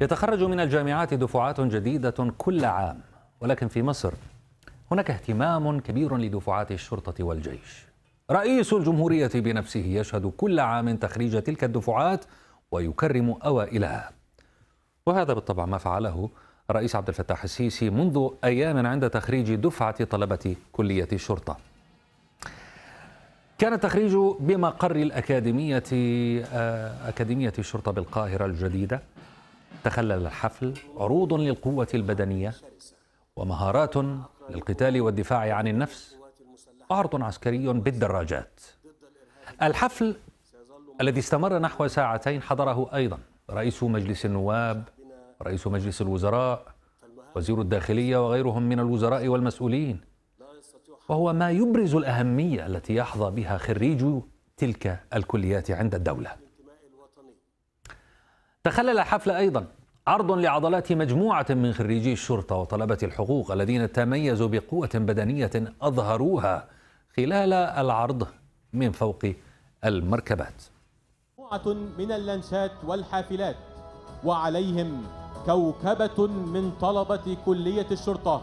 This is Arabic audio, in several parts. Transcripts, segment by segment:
يتخرج من الجامعات دفعات جديدة كل عام ولكن في مصر هناك اهتمام كبير لدفعات الشرطة والجيش رئيس الجمهورية بنفسه يشهد كل عام تخريج تلك الدفعات ويكرم أوائلها وهذا بالطبع ما فعله الرئيس عبد الفتاح السيسي منذ أيام عند تخريج دفعة طلبة كلية الشرطة كان التخريج بمقر الأكاديمية آه، أكاديمية الشرطة بالقاهرة الجديدة تخلل الحفل عروض للقوة البدنية ومهارات للقتال والدفاع عن النفس وعرض عسكري بالدراجات الحفل الذي استمر نحو ساعتين حضره أيضا رئيس مجلس النواب رئيس مجلس الوزراء وزير الداخلية وغيرهم من الوزراء والمسؤولين وهو ما يبرز الأهمية التي يحظى بها خريج تلك الكليات عند الدولة تخلل الحفل أيضا عرض لعضلات مجموعة من خريجي الشرطة وطلبة الحقوق الذين تميزوا بقوة بدنية أظهروها خلال العرض من فوق المركبات مجموعة من اللنشات والحافلات وعليهم كوكبة من طلبة كلية الشرطة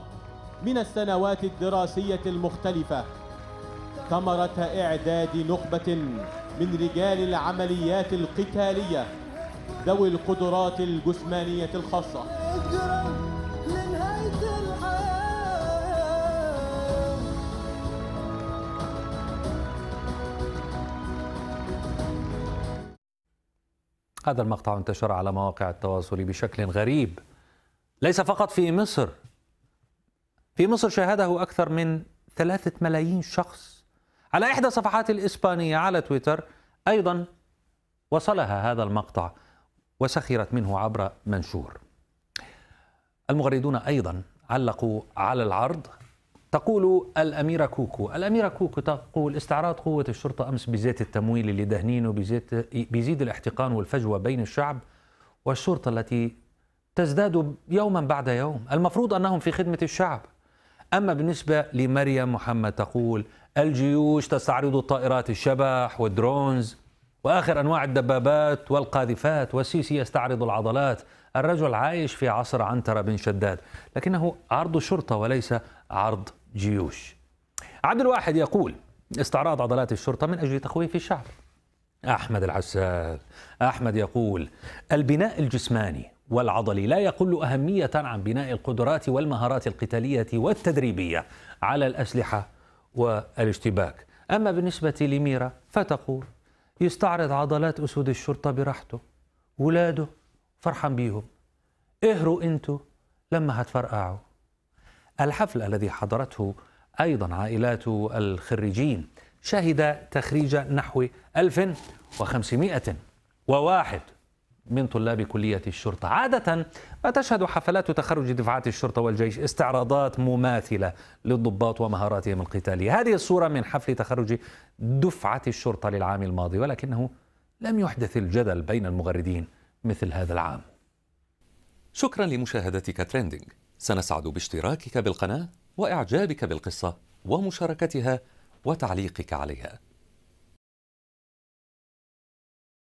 من السنوات الدراسية المختلفة ثمرة إعداد نخبة من رجال العمليات القتالية ذوي القدرات الجسمانية الخاصة هذا المقطع انتشر على مواقع التواصل بشكل غريب ليس فقط في مصر في مصر شاهده أكثر من ثلاثة ملايين شخص على إحدى صفحات الإسبانية على تويتر أيضا وصلها هذا المقطع وسخرت منه عبر منشور المغردون أيضا علقوا على العرض تقول الأميرة كوكو الأميرة كوكو تقول استعراض قوة الشرطة أمس بزيت التمويل اللي دهنينه بزيت بيزيد الاحتقان والفجوة بين الشعب والشرطة التي تزداد يوما بعد يوم المفروض أنهم في خدمة الشعب أما بالنسبة لمريم محمد تقول الجيوش تستعرض طائرات الشبح والدرونز وآخر أنواع الدبابات والقاذفات والسيسي يستعرض العضلات الرجل عايش في عصر عنتره بن شداد لكنه عرض شرطة وليس عرض جيوش عبد الواحد يقول استعراض عضلات الشرطة من أجل تخويف الشعب أحمد العسال أحمد يقول البناء الجسماني والعضلي لا يقل أهمية عن بناء القدرات والمهارات القتالية والتدريبية على الأسلحة والاشتباك أما بالنسبة لميرا فتقول يستعرض عضلات أسود الشرطة براحته ولاده فرحان بيهم اهروا انتوا لما هتفرقعوا الحفل الذي حضرته أيضا عائلات الخريجين شهد تخريج نحو 1500 وواحد من طلاب كلية الشرطة عادة ما تشهد حفلات تخرج دفعات الشرطة والجيش استعراضات مماثلة للضباط ومهاراتهم القتالية هذه الصورة من حفل تخرج دفعة الشرطة للعام الماضي ولكنه لم يحدث الجدل بين المغردين مثل هذا العام شكرا لمشاهدتك تريندينج سنسعد باشتراكك بالقناة وإعجابك بالقصة ومشاركتها وتعليقك عليها